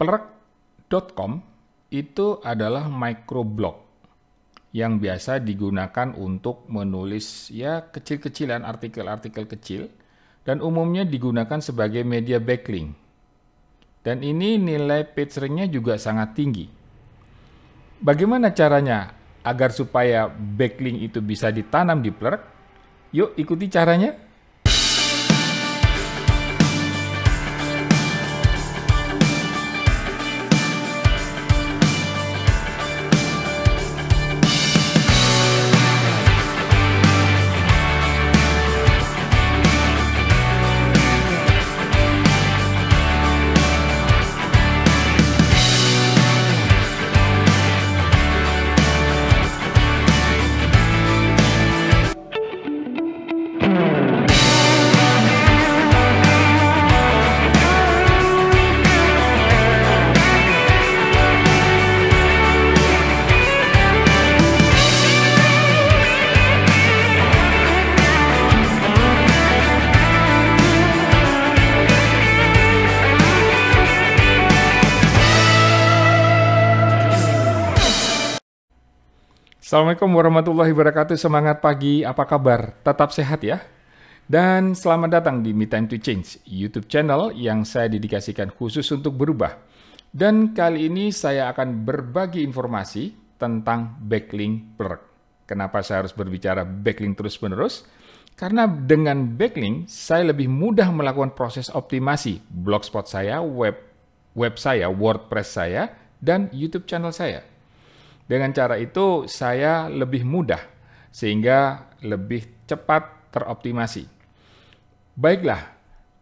Plerk.com itu adalah microblog yang biasa digunakan untuk menulis ya kecil-kecilan artikel-artikel kecil dan umumnya digunakan sebagai media backlink. Dan ini nilai page ranknya juga sangat tinggi. Bagaimana caranya agar supaya backlink itu bisa ditanam di Plerk? Yuk ikuti caranya. Assalamualaikum warahmatullahi wabarakatuh. Semangat pagi, apa kabar? Tetap sehat ya. Dan selamat datang di Me Time to Change, YouTube channel yang saya dedikasikan khusus untuk berubah. Dan kali ini saya akan berbagi informasi tentang backlink plug. Kenapa saya harus berbicara backlink terus-menerus? Karena dengan backlink, saya lebih mudah melakukan proses optimasi blogspot saya, web web saya, WordPress saya, dan YouTube channel saya. Dengan cara itu saya lebih mudah sehingga lebih cepat teroptimasi. Baiklah,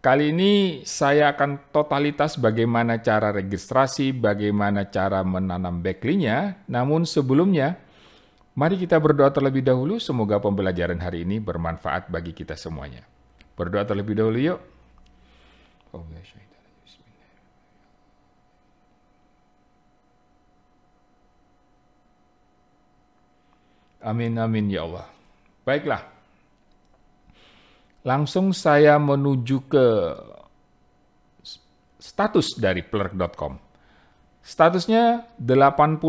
kali ini saya akan totalitas bagaimana cara registrasi, bagaimana cara menanam backlinknya. Namun sebelumnya, mari kita berdoa terlebih dahulu semoga pembelajaran hari ini bermanfaat bagi kita semuanya. Berdoa terlebih dahulu yuk. Oh, ya, Amin, amin ya Allah. Baiklah, langsung saya menuju ke status dari plurk.com. Statusnya 83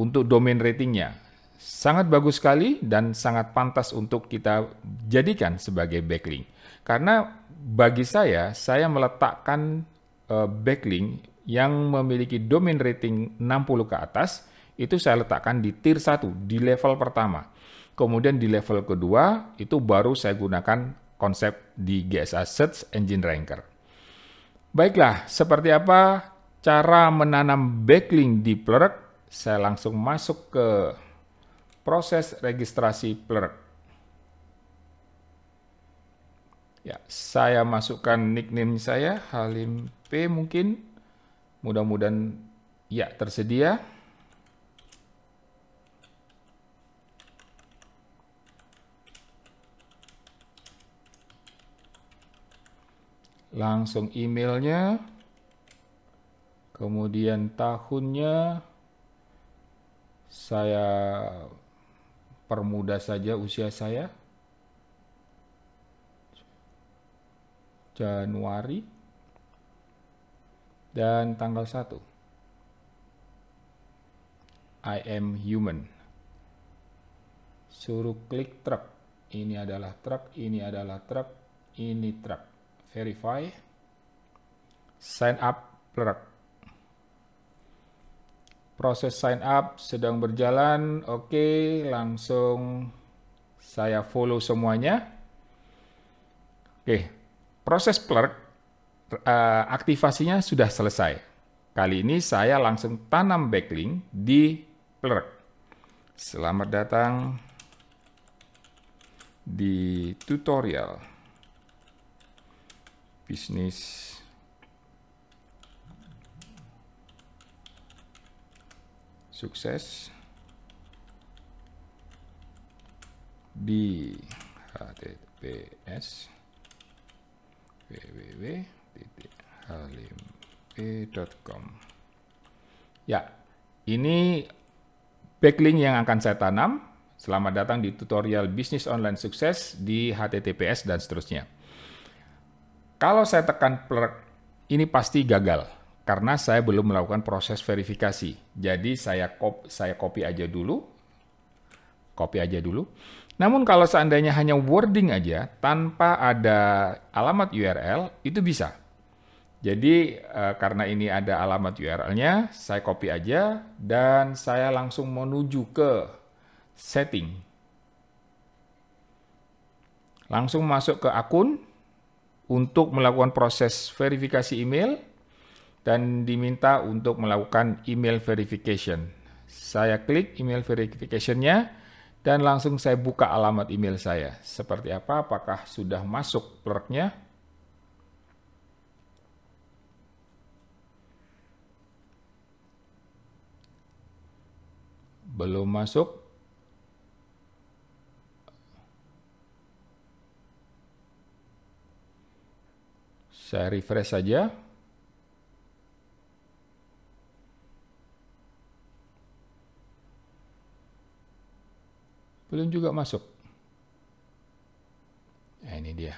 untuk domain ratingnya. Sangat bagus sekali dan sangat pantas untuk kita jadikan sebagai backlink. Karena bagi saya, saya meletakkan eh, backlink yang memiliki domain rating 60 ke atas – itu saya letakkan di tier 1, di level pertama. Kemudian di level kedua, itu baru saya gunakan konsep di GSA Search Engine Ranker. Baiklah, seperti apa cara menanam backlink di Plurk? Saya langsung masuk ke proses registrasi Plurk. Ya, saya masukkan nickname saya, Halim P mungkin. Mudah-mudahan ya tersedia. langsung emailnya, kemudian tahunnya, saya permuda saja usia saya, Januari, dan tanggal 1. I am human. Suruh klik truk. Ini adalah truk, ini adalah truk, ini truk verify, sign up plug. Proses sign up sedang berjalan. Oke, langsung saya follow semuanya. Oke, proses plug eh, aktivasinya sudah selesai. Kali ini saya langsung tanam backlink di plug. Selamat datang di tutorial bisnis sukses di https www.halimp.com e ya ini backlink yang akan saya tanam selamat datang di tutorial bisnis online sukses di https dan seterusnya kalau saya tekan plug, ini pasti gagal karena saya belum melakukan proses verifikasi. Jadi saya kop saya copy aja dulu. Copy aja dulu. Namun kalau seandainya hanya wording aja tanpa ada alamat URL itu bisa. Jadi eh, karena ini ada alamat URL-nya, saya copy aja dan saya langsung menuju ke setting. Langsung masuk ke akun untuk melakukan proses verifikasi email dan diminta untuk melakukan email verification. Saya klik email verification-nya dan langsung saya buka alamat email saya. Seperti apa? Apakah sudah masuk plurknya? Belum masuk. Saya refresh saja. Belum juga masuk. Nah, ini dia.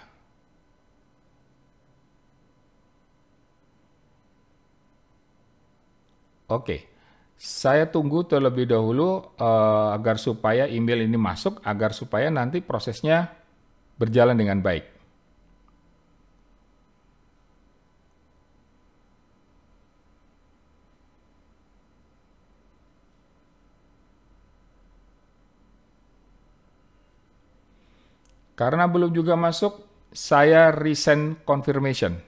Oke, saya tunggu terlebih dahulu uh, agar supaya email ini masuk, agar supaya nanti prosesnya berjalan dengan baik. Karena belum juga masuk, saya resend confirmation.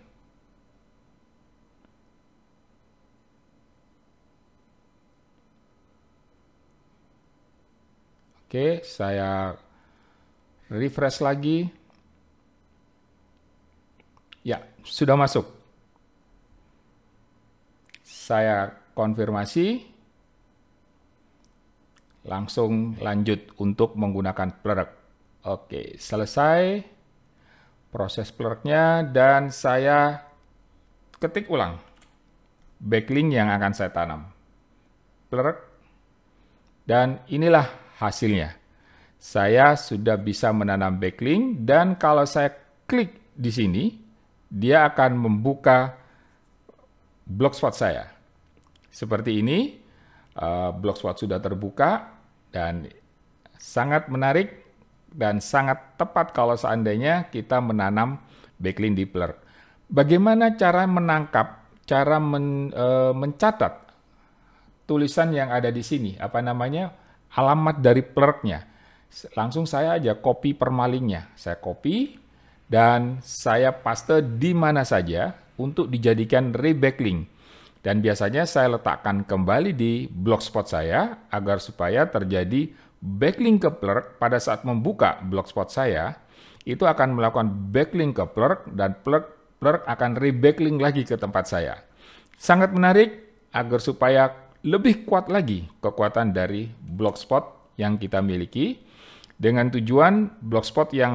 Oke, saya refresh lagi. Ya, sudah masuk. Saya konfirmasi. Langsung lanjut untuk menggunakan produk. Oke, selesai proses plurknya dan saya ketik ulang backlink yang akan saya tanam. Plurk dan inilah hasilnya. Saya sudah bisa menanam backlink dan kalau saya klik di sini, dia akan membuka blogspot saya. Seperti ini, eh, blogspot sudah terbuka dan sangat menarik dan sangat tepat kalau seandainya kita menanam backlink dipler. Bagaimana cara menangkap, cara men, e, mencatat tulisan yang ada di sini, apa namanya, alamat dari plurknya. Langsung saya aja copy permalingnya. Saya copy dan saya paste di mana saja untuk dijadikan rebacklink. Dan biasanya saya letakkan kembali di blogspot saya agar supaya terjadi backlink coupler pada saat membuka blogspot saya itu akan melakukan backlink ke plurk dan plurk, plurk akan rebacklink lagi ke tempat saya. Sangat menarik agar supaya lebih kuat lagi kekuatan dari blogspot yang kita miliki dengan tujuan blogspot yang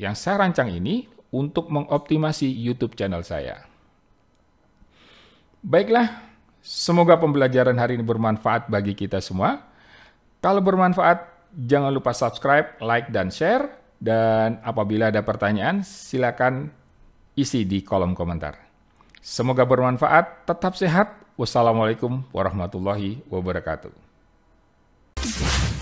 yang saya rancang ini untuk mengoptimasi YouTube channel saya. Baiklah, semoga pembelajaran hari ini bermanfaat bagi kita semua. Kalau bermanfaat, jangan lupa subscribe, like, dan share. Dan apabila ada pertanyaan, silakan isi di kolom komentar. Semoga bermanfaat, tetap sehat. Wassalamualaikum warahmatullahi wabarakatuh.